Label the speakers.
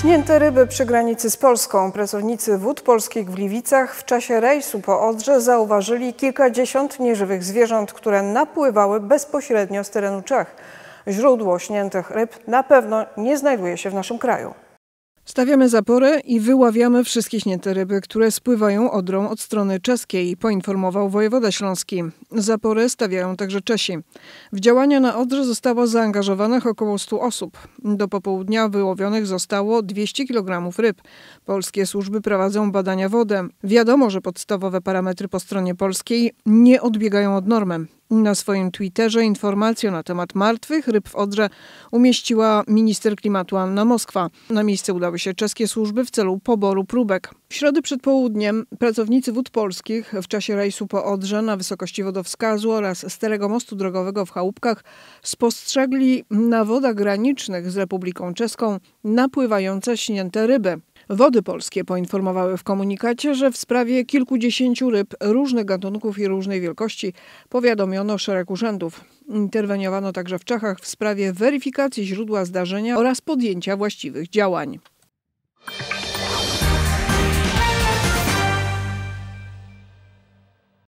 Speaker 1: Śnięte ryby przy granicy z Polską. Pracownicy wód polskich w Liwicach w czasie rejsu po Odrze zauważyli kilkadziesiąt nieżywych zwierząt, które napływały bezpośrednio z terenu Czech. Źródło śniętych ryb na pewno nie znajduje się w naszym kraju. Stawiamy zaporę i wyławiamy wszystkie śnięte ryby, które spływają odrą od strony czeskiej, poinformował wojewoda śląski. Zaporę stawiają także Czesi. W działania na Odrze zostało zaangażowanych około 100 osób. Do popołudnia wyłowionych zostało 200 kg ryb. Polskie służby prowadzą badania wodę. Wiadomo, że podstawowe parametry po stronie polskiej nie odbiegają od normy. Na swoim Twitterze informację na temat martwych ryb w Odrze umieściła minister klimatu Anna Moskwa. Na miejsce udały się czeskie służby w celu poboru próbek. W środę przed południem pracownicy Wód Polskich w czasie rejsu po Odrze na wysokości wodowskazu oraz Starego Mostu Drogowego w Chałupkach spostrzegli na wodach granicznych z Republiką Czeską napływające śnięte ryby. Wody Polskie poinformowały w komunikacie, że w sprawie kilkudziesięciu ryb różnych gatunków i różnej wielkości powiadomiono szereg urzędów. Interweniowano także w Czechach w sprawie weryfikacji źródła zdarzenia oraz podjęcia właściwych działań.